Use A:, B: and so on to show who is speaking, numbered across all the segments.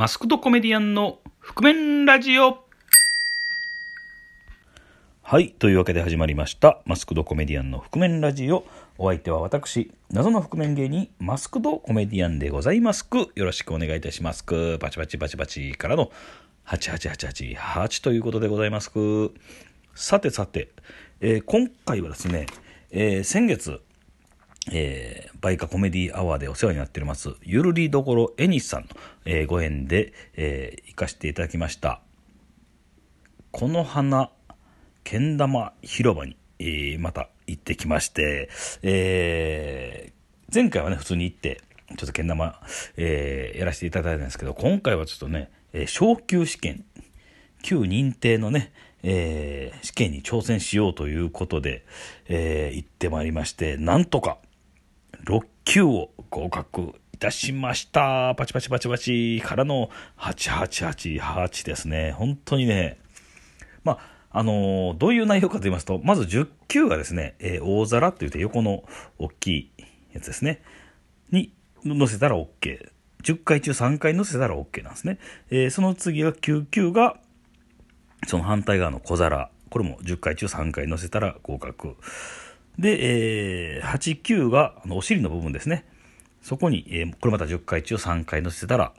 A: マスクドコメディアンの覆面ラジオはい。というわけで始まりました。マスクドコメディアンの覆面ラジオ。お相手は私、謎の覆面芸人、マスクドコメディアンでございますく。よろしくお願いいたしますく。バチバチバチバチからの88888ということでございますく。さてさて、えー、今回はですね、えー、先月、えー、バイカコメディアワーでお世話になっております、ゆるりどころえにしさんの、えー、ご縁で、えー、行かせていただきました。この花、けん玉広場に、えー、また行ってきまして、えー、前回はね、普通に行って、ちょっとけん玉、えー、やらせていただいたんですけど、今回はちょっとね、えー、昇級試験、旧認定のね、えー、試験に挑戦しようということで、えー、行ってまいりまして、なんとか、6級を合格いたしました。パチパチパチパチからの8888ですね。本当にね、まあ、あのどういう内容かと言いますと、まず10級がですね、えー、大皿といって横の大きいやつですね、に載せたら OK。10回中3回乗せたら OK なんですね。えー、その次が9級が、その反対側の小皿。これも10回中3回乗せたら合格。で、えー、8、9があのお尻の部分ですね。そこに、えー、これまた10回中3回乗せたら、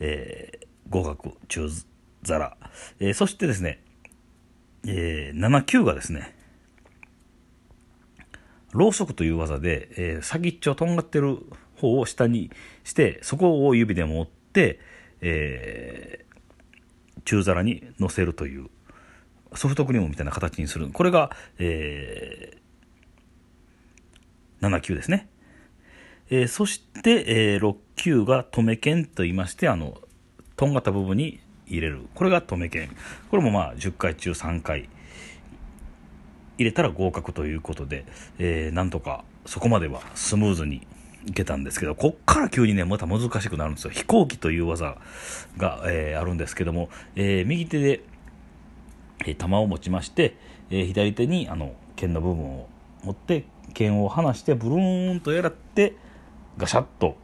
A: えー、合格中皿、えー、そしてですね、えー、7、9がですね、ろうそくという技で、えー、先っちょとんがってる方を下にして、そこを指で持って、えー、中皿に乗せるという、ソフトクリームみたいな形にする。これが、えー、7級ですね。えー、そして、えー、6級がめ剣と言いまして、あの、とんがった部分に入れる。これがめ剣。これもまあ、10回中3回入れたら合格ということで、えー、なんとかそこまではスムーズにいけたんですけど、こっから急にね、また難しくなるんですよ。飛行機という技が、えー、あるんですけども、えー、右手で、えー、弾を持ちまして、えー、左手にあの剣の部分を持って剣を離してブルーンとやらってガシャッと、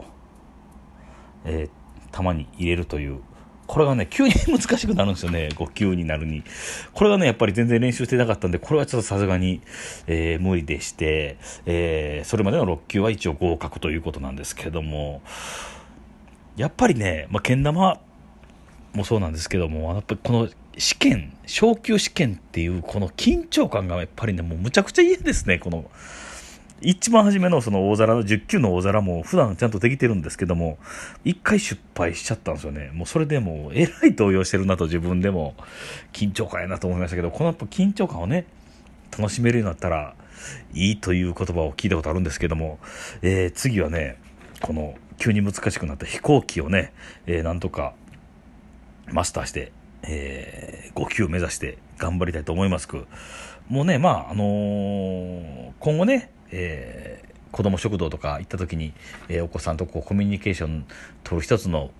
A: えー、玉に入れるというこれがね急に難しくなるんですよね5級 になるにこれがねやっぱり全然練習してなかったんでこれはちょっとさすがに、えー、無理でして、えー、それまでの6級は一応合格ということなんですけどもやっぱりね、まあ、けん玉もそうなんですけどもやっぱりこの試験昇級試験っていうこの緊張感がやっぱりねもうむちゃくちゃ嫌ですねこの一番初めのその大皿の10級の大皿も普段ちゃんとできてるんですけども一回失敗しちゃったんですよねもうそれでもうえらい動揺してるなと自分でも緊張感やなと思いましたけどこのやっぱ緊張感をね楽しめるようになったらいいという言葉を聞いたことあるんですけども、えー、次はねこの急に難しくなった飛行機をね、えー、なんとかマスターして、えー、5級目指して頑張りたいと思いますく、もうね、まあ、あのー、今後ね、えー、子供食堂とか行った時に、えー、お子さんとこうコミュニケーション取る一つの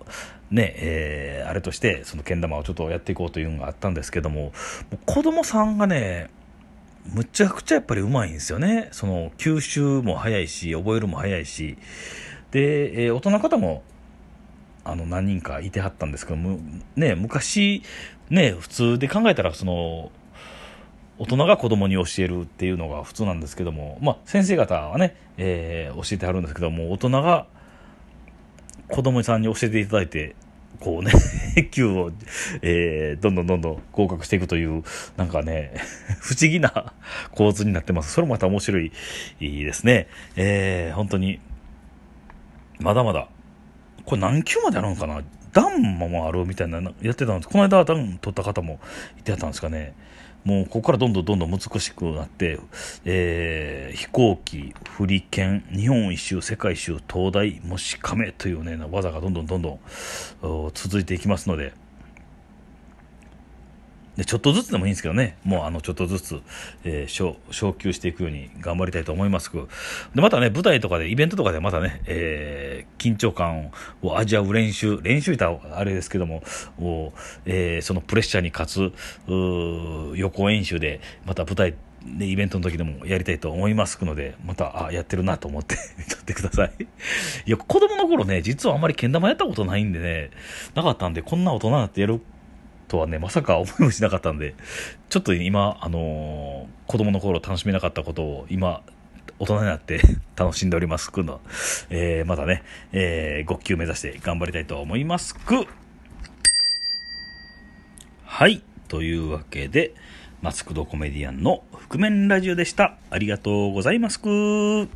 A: ね、えー、あれとして、そのけん玉をちょっとやっていこうというのがあったんですけども、も子供さんがね、むちゃくちゃやっぱりうまいんですよね。その、吸収も早いし、覚えるも早いし、で、えー、大人の方もあの何人かいてはったんですけども、ね、昔、ね、普通で考えたらその大人が子供に教えるっていうのが普通なんですけども、まあ、先生方はね、えー、教えてはるんですけども大人が子供さんに教えていただいてこうね級 を、えー、どんどんどんどん合格していくというなんかね 不思議な構図になってますそれもまた面白いですね、えー、本当にまだまだこれ何級まであるのかなダンもあるみたいなやってたんですこの間ダン取った方もいてはったんですかね。もうここからどんどんどんどん難しくなって、えー、飛行機、振り剣、日本一周、世界一周、東大、もし亀というね、技がどんどんどんどん続いていきますので、でちょっとずつでもいいんですけどね、もうあのちょっとずつ、えー、昇昇級していくように頑張りたいと思いますでまたね、舞台とかで、イベントとかでまたね、えー緊張感を味わう練習、練習いたあれですけども、えー、そのプレッシャーに勝つ予行演習で、また舞台、ね、イベントの時でもやりたいと思いますので、また、あ、やってるなと思って見ってくださいいや、子供の頃ね、実はあんまりけん玉やったことないんでね、なかったんで、こんな大人になってやるとはね、まさか思いもしなかったんで、ちょっと今、あのー、子供の頃楽しめなかったことを今、大人になって 楽しんでおります。くの、えー、またね、えー、5級目指して頑張りたいと思います。くはい。というわけで、マスクドコメディアンの覆面ラジオでした。ありがとうございますく